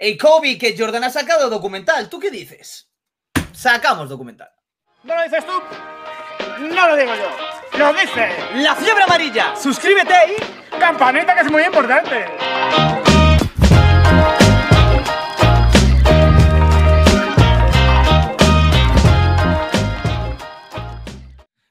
Hey, Kobe que Jordan ha sacado documental. ¿Tú qué dices? Sacamos documental. ¿No lo dices tú? No lo digo yo. Lo dice. La fiebre amarilla. Suscríbete y... Campanita que es muy importante.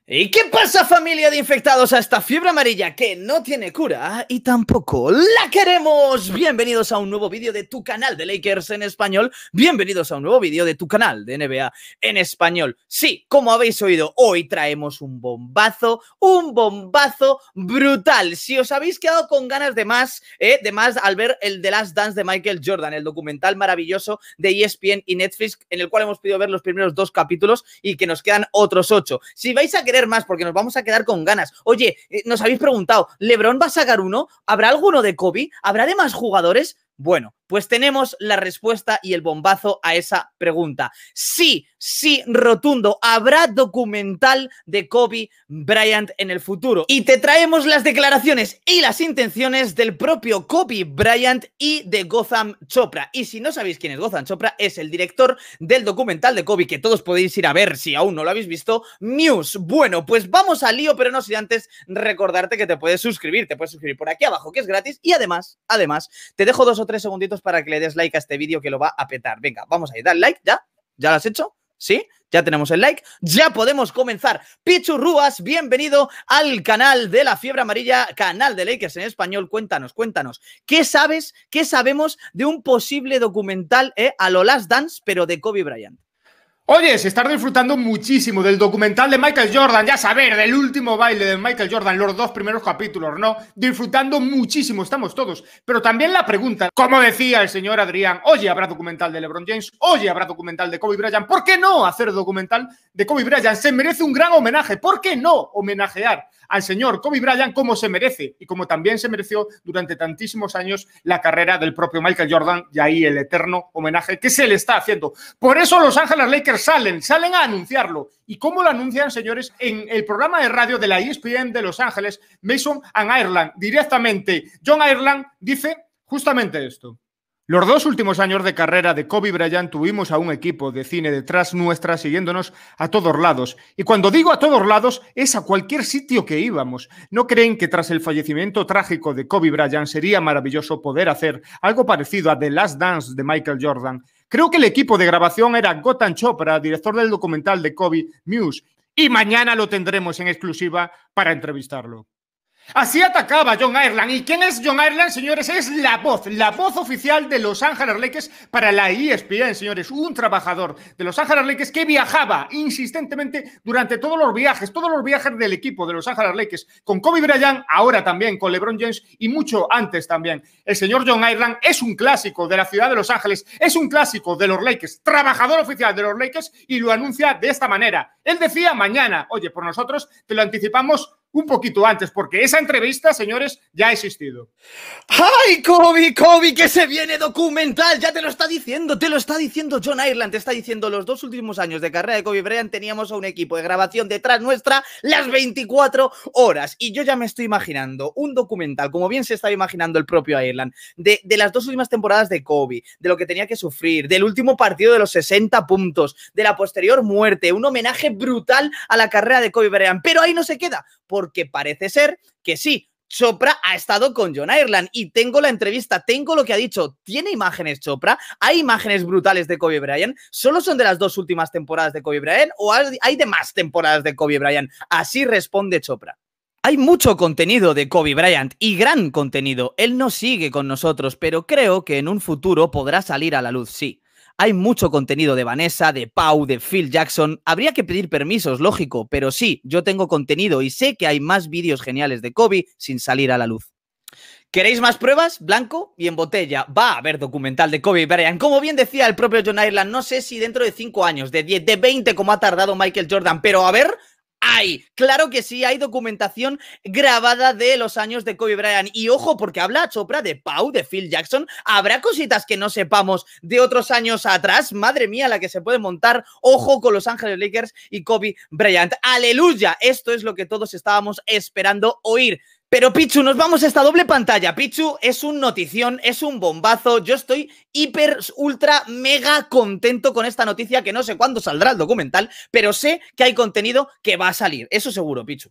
¿Y qué pasa familia de infectados a esta fiebre amarilla que no tiene cura y tampoco la queremos? Bienvenidos a un nuevo vídeo de tu canal de Lakers en español, bienvenidos a un nuevo vídeo de tu canal de NBA en español. Sí, como habéis oído, hoy traemos un bombazo, un bombazo brutal. Si os habéis quedado con ganas de más, eh, de más al ver el The Last Dance de Michael Jordan, el documental maravilloso de ESPN y Netflix en el cual hemos podido ver los primeros dos capítulos y que nos quedan otros ocho. Si vais a querer más porque nos vamos a quedar con ganas. Oye, eh, nos habéis preguntado, ¿Lebron va a sacar uno? ¿Habrá alguno de Kobe? ¿Habrá de más jugadores? Bueno, pues tenemos la respuesta y el bombazo a esa pregunta. Sí, sí, rotundo, habrá documental de Kobe Bryant en el futuro. Y te traemos las declaraciones y las intenciones del propio Kobe Bryant y de Gotham Chopra. Y si no sabéis quién es Gotham Chopra, es el director del documental de Kobe, que todos podéis ir a ver si aún no lo habéis visto, News. Bueno, pues vamos al lío, pero no sin antes recordarte que te puedes suscribir. Te puedes suscribir por aquí abajo, que es gratis. Y además, además, te dejo dos o tres segunditos para que le des like a este vídeo que lo va a petar. Venga, vamos ahí, el like, ¿ya? ¿Ya lo has hecho? ¿Sí? Ya tenemos el like, ya podemos comenzar. Pichu bienvenido al canal de la Fiebre Amarilla, canal de Lakers en español. Cuéntanos, cuéntanos, ¿qué sabes, qué sabemos de un posible documental eh, a lo Last Dance, pero de Kobe Bryant? Oye, se está disfrutando muchísimo del documental de Michael Jordan, ya saber, del último baile de Michael Jordan, los dos primeros capítulos, ¿no? Disfrutando muchísimo, estamos todos. Pero también la pregunta, como decía el señor Adrián, oye, habrá documental de LeBron James, oye, habrá documental de Kobe Bryant, ¿por qué no hacer documental de Kobe Bryant? Se merece un gran homenaje, ¿por qué no homenajear al señor Kobe Bryant como se merece y como también se mereció durante tantísimos años la carrera del propio Michael Jordan y ahí el eterno homenaje que se le está haciendo? Por eso Los Ángeles Lakers salen, salen a anunciarlo. ¿Y cómo lo anuncian, señores? En el programa de radio de la ESPN de Los Ángeles, Mason and Ireland, directamente. John Ireland dice justamente esto. Los dos últimos años de carrera de Kobe Bryant tuvimos a un equipo de cine detrás nuestra siguiéndonos a todos lados. Y cuando digo a todos lados, es a cualquier sitio que íbamos. ¿No creen que tras el fallecimiento trágico de Kobe Bryant sería maravilloso poder hacer algo parecido a The Last Dance de Michael Jordan? Creo que el equipo de grabación era Gotan Chopra, director del documental de Kobe Muse, y mañana lo tendremos en exclusiva para entrevistarlo. Así atacaba John Ireland. ¿Y quién es John Ireland, señores? Es la voz, la voz oficial de Los Ángeles Lakers para la ESPN, señores. Un trabajador de Los Ángeles Lakers que viajaba insistentemente durante todos los viajes, todos los viajes del equipo de Los Ángeles Lakers, con Kobe Bryant, ahora también con LeBron James y mucho antes también. El señor John Ireland es un clásico de la ciudad de Los Ángeles, es un clásico de los Lakers, trabajador oficial de los Lakers y lo anuncia de esta manera. Él decía mañana, oye, por nosotros te lo anticipamos un poquito antes, porque esa entrevista, señores, ya ha existido. ¡Ay, Kobe, Kobe, que se viene documental! Ya te lo está diciendo, te lo está diciendo John Ireland, te está diciendo los dos últimos años de carrera de Kobe Bryant teníamos a un equipo de grabación detrás nuestra las 24 horas. Y yo ya me estoy imaginando un documental, como bien se estaba imaginando el propio Ireland, de, las dos últimas temporadas de Kobe, de lo que tenía que sufrir, del último partido de los 60 puntos, de la posterior muerte, un homenaje brutal a la carrera de Kobe Bryant. Pero ahí no se queda porque parece ser que sí, Chopra ha estado con John Ireland y tengo la entrevista, tengo lo que ha dicho. Tiene imágenes Chopra, hay imágenes brutales de Kobe Bryant. ¿Solo son de las dos últimas temporadas de Kobe Bryant o hay demás más temporadas de Kobe Bryant? Así responde Chopra. Hay mucho contenido de Kobe Bryant y gran contenido. Él no sigue con nosotros, pero creo que en un futuro podrá salir a la luz, sí. Hay mucho contenido de Vanessa, de Pau, de Phil Jackson. Habría que pedir permisos, lógico, pero sí, yo tengo contenido y sé que hay más vídeos geniales de Kobe sin salir a la luz. ¿Queréis más pruebas? Blanco y en botella. Va a haber documental de Kobe Bryant. Como bien decía el propio John Ireland, no sé si dentro de 5 años, de 10, de 20 como ha tardado Michael Jordan, pero a ver, Ay, Claro que sí, hay documentación grabada de los años de Kobe Bryant. Y ojo, porque habla Chopra de Pau, de Phil Jackson. Habrá cositas que no sepamos de otros años atrás. Madre mía, la que se puede montar. Ojo con Los Ángeles Lakers y Kobe Bryant. Aleluya, esto es lo que todos estábamos esperando oír. Pero Pichu, nos vamos a esta doble pantalla. Pichu es un notición, es un bombazo. Yo estoy hiper, ultra, mega contento con esta noticia que no sé cuándo saldrá el documental, pero sé que hay contenido que va a salir. Eso seguro, Pichu.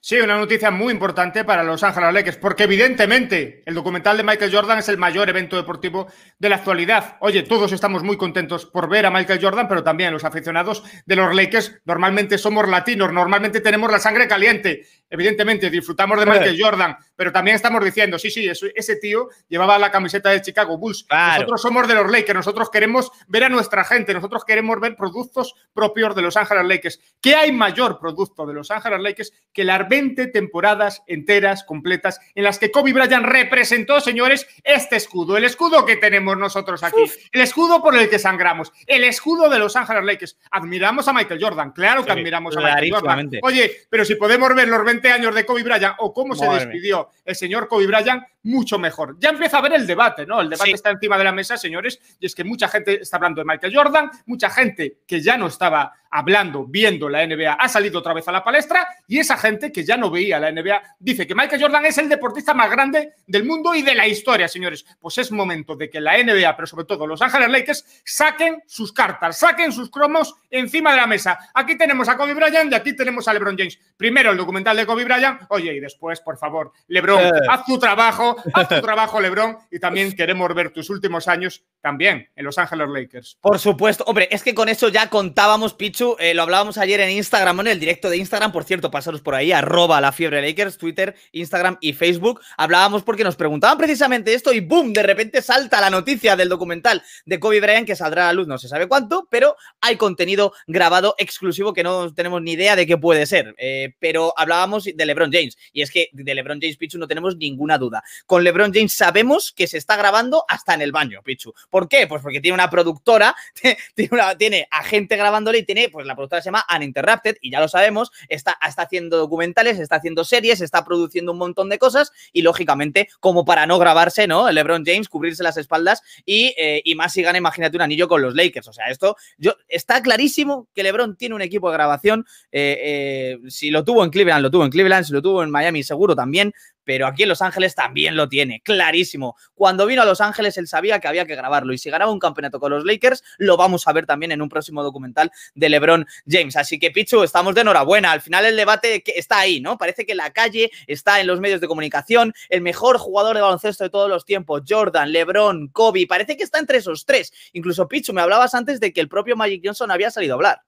Sí, una noticia muy importante para los Ángeles Lakers, porque evidentemente el documental de Michael Jordan es el mayor evento deportivo de la actualidad. Oye, todos estamos muy contentos por ver a Michael Jordan, pero también los aficionados de los Lakers normalmente somos latinos, normalmente tenemos la sangre caliente Evidentemente, disfrutamos de Michael eh. Jordan, pero también estamos diciendo, sí, sí, ese tío llevaba la camiseta de Chicago Bulls. Nosotros somos de los Lakers, nosotros queremos ver a nuestra gente, nosotros queremos ver productos propios de Los Ángeles Lakers. ¿Qué hay mayor producto de Los Ángeles Lakers que las 20 temporadas enteras, completas, en las que Kobe Bryant representó, señores, este escudo, el escudo que tenemos nosotros aquí, el escudo por el que sangramos, el escudo de Los Ángeles Lakers? Admiramos a Michael Jordan, claro que admiramos a Michael Jordan. Oye, pero si podemos ver los 20 años de Kobe Bryant o cómo se despidió el señor Kobe Bryant, mucho mejor. Ya empieza a haber el debate, ¿no? El debate está encima de la mesa, señores, y es que mucha gente está hablando de Michael Jordan, mucha gente que ya no estaba hablando, viendo la NBA, ha salido otra vez a la palestra y esa gente que ya no veía la NBA dice que Michael Jordan es el deportista más grande del mundo y de la historia, señores. Pues es momento de que la NBA, pero sobre todo los Ángeles Lakers, saquen sus cartas, saquen sus cromos encima de la mesa. Aquí tenemos a Kobe Bryant y aquí tenemos a LeBron James. Primero el documental de Kobe Bryant, oye, y después, por favor, Lebron, eh. haz tu trabajo, haz tu trabajo, Lebron, y también queremos ver tus últimos años también en Los Ángeles Lakers. Por supuesto, hombre, es que con eso ya contábamos, Pichu, eh, lo hablábamos ayer en Instagram, en el directo de Instagram, por cierto, pasaros por ahí, arroba la fiebre Lakers, Twitter, Instagram y Facebook, hablábamos porque nos preguntaban precisamente esto y boom, de repente salta la noticia del documental de Kobe Bryant que saldrá a la luz, no se sabe cuánto, pero hay contenido grabado exclusivo que no tenemos ni idea de qué puede ser, eh, pero hablábamos de LeBron James. Y es que de LeBron James, Pichu, no tenemos ninguna duda. Con LeBron James sabemos que se está grabando hasta en el baño, Pichu. ¿Por qué? Pues porque tiene una productora, tiene, una, tiene a grabándole y tiene, pues la productora se llama Uninterrupted, y ya lo sabemos, está, está haciendo documentales, está haciendo series, está produciendo un montón de cosas, y lógicamente, como para no grabarse, ¿no? LeBron James, cubrirse las espaldas y, eh, y más si gana, imagínate, un anillo con los Lakers. O sea, esto yo, está clarísimo que LeBron tiene un equipo de grabación. Eh, eh, si lo tuvo en Cleveland, lo tuvo en Cleveland, si lo tuvo en Miami seguro también, pero aquí en Los Ángeles también lo tiene, clarísimo. Cuando vino a Los Ángeles él sabía que había que grabarlo y si ganaba un campeonato con los Lakers, lo vamos a ver también en un próximo documental de LeBron James. Así que Pichu, estamos de enhorabuena. Al final el debate está ahí, ¿no? Parece que la calle está en los medios de comunicación, el mejor jugador de baloncesto de todos los tiempos, Jordan, LeBron, Kobe, parece que está entre esos tres. Incluso Pichu, me hablabas antes de que el propio Magic Johnson había salido a hablar.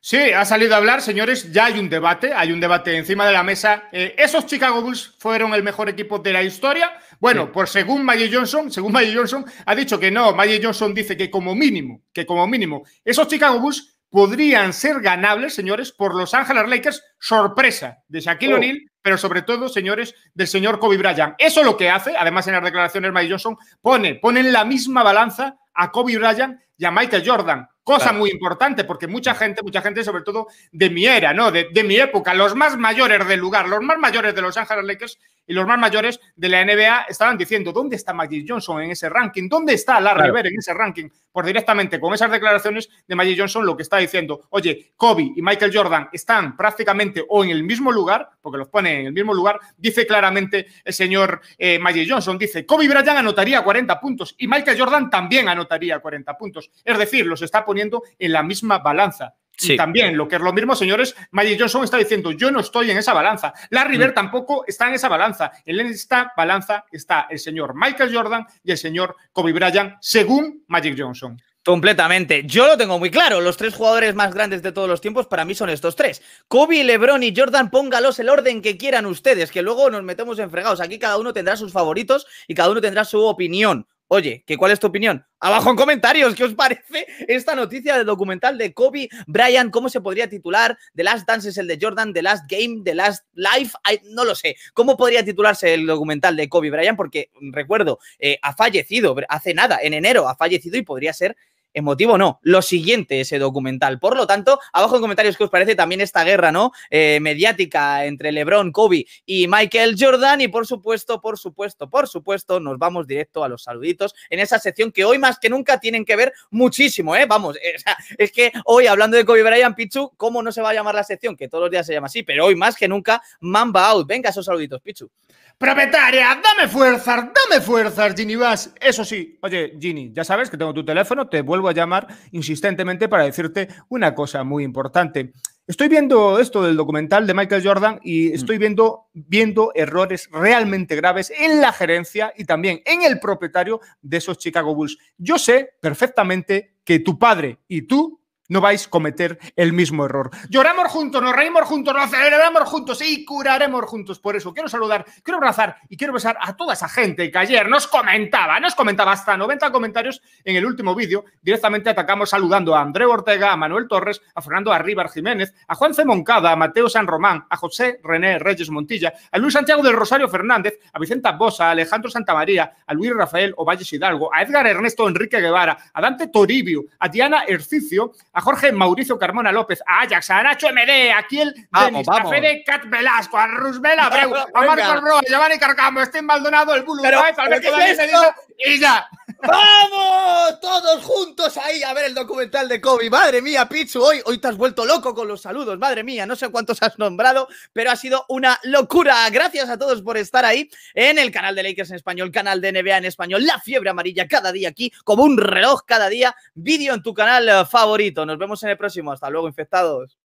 Sí, ha salido a hablar, señores, ya hay un debate, hay un debate encima de la mesa. Eh, ¿Esos Chicago Bulls fueron el mejor equipo de la historia? Bueno, pues según Maggie Johnson, según Maggie Johnson, ha dicho que no, Maggie Johnson dice que como mínimo, que como mínimo, esos Chicago Bulls podrían ser ganables, señores, por Los Ángeles Lakers, sorpresa de Shaquille oh. O'Neal pero sobre todo, señores, del señor Kobe Bryant. Eso es lo que hace, además en las declaraciones de Mike Johnson, pone, ponen en la misma balanza a Kobe Bryant y a Michael Jordan. Cosa muy importante, porque mucha gente, mucha gente, sobre todo de mi era, ¿no? De, mi época, los más mayores del lugar, los más mayores de Los Ángeles Lakers y los más mayores de la NBA estaban diciendo, ¿dónde está Magic Johnson en ese ranking? ¿Dónde está Larry Bird en ese ranking? Pues directamente con esas declaraciones de Magic Johnson lo que está diciendo, oye, Kobe y Michael Jordan están prácticamente o en el mismo lugar, porque los pone en el mismo lugar, dice claramente el señor eh, Magic Johnson, dice, Kobe Bryant anotaría 40 puntos y Michael Jordan también anotaría 40 puntos. Es decir, los está poniendo en la misma balanza. Sí. Y también, lo que es lo mismo, señores, Magic Johnson está diciendo, yo no estoy en esa balanza. Larry mm. River tampoco está en esa balanza. En esta balanza está el señor Michael Jordan y el señor Kobe Bryant, según Magic Johnson. Completamente. Yo lo tengo muy claro. Los tres jugadores más grandes de todos los tiempos para mí son estos tres. Kobe, Lebron y Jordan, póngalos el orden que quieran ustedes, que luego nos metemos en fregados. Aquí cada uno tendrá sus favoritos y cada uno tendrá su opinión. Oye, qué ¿cuál es tu opinión? Abajo en comentarios, ¿qué os parece esta noticia del documental de Kobe Bryant? ¿Cómo se podría titular? The Last Dance es el de Jordan, The Last Game, The Last Life, no lo sé. ¿Cómo podría titularse el documental de Kobe Bryant? Porque recuerdo, eh, ha fallecido hace nada, en enero ha fallecido y podría ser emotivo no, lo siguiente ese documental. Por lo tanto, abajo en comentarios qué os parece también esta guerra, ¿no? Eh, mediática entre LeBron, Kobe y Michael Jordan. Y por supuesto, por supuesto, por supuesto, nos vamos directo a los saluditos en esa sección que hoy más que nunca tienen que ver muchísimo, ¿eh? Vamos, eh, es que hoy hablando de Kobe Bryant, Pichu, ¿cómo no se va a llamar la sección? Que todos los días se llama así, pero hoy más que nunca, Mamba Out. Venga, esos saluditos, Pichu. Propietaria, dame fuerzas, dame fuerzas, Ginny Bass. Eso sí, oye, Ginny, ya sabes que tengo tu teléfono, te vuelvo a llamar insistentemente para decirte una cosa muy importante. Estoy viendo esto del documental de Michael Jordan y mm. estoy viendo, viendo errores realmente graves en la gerencia y también en el propietario de esos Chicago Bulls. Yo sé perfectamente que tu padre y tú no vais a cometer el mismo error. Lloramos juntos, nos reímos juntos, nos celebramos juntos y curaremos juntos. Por eso quiero saludar, quiero abrazar y quiero besar a toda esa gente que ayer nos comentaba, nos comentaba hasta 90 comentarios en el último vídeo. Directamente atacamos saludando a André Ortega, a Manuel Torres, a Fernando Arribar Jiménez, a Juan C. Moncada, a Mateo San Román, a José René Reyes Montilla, a Luis Santiago del Rosario Fernández, a Vicenta Bosa, a Alejandro Santamaría, a Luis Rafael Ovalles Hidalgo, a Edgar Ernesto Enrique Guevara, a Dante Toribio, a Diana Ercicio, a Jorge Mauricio Carmona López, a Ajax, a Nacho MD, a Kiel a Fede Cat Velasco, a Rusbel Abreu, a Marcos Roa, a Giovanni Carcamo, a Maldonado, el Bulu Baez, al Betis y ya. ¡Vamos! a ver el documental de Kobe. Madre mía, Pichu, hoy, hoy te has vuelto loco con los saludos. Madre mía, no sé cuántos has nombrado, pero ha sido una locura. Gracias a todos por estar ahí en el canal de Lakers en español, canal de NBA en español, La Fiebre Amarilla cada día aquí, como un reloj cada día. Vídeo en tu canal eh, favorito. Nos vemos en el próximo. Hasta luego, infectados.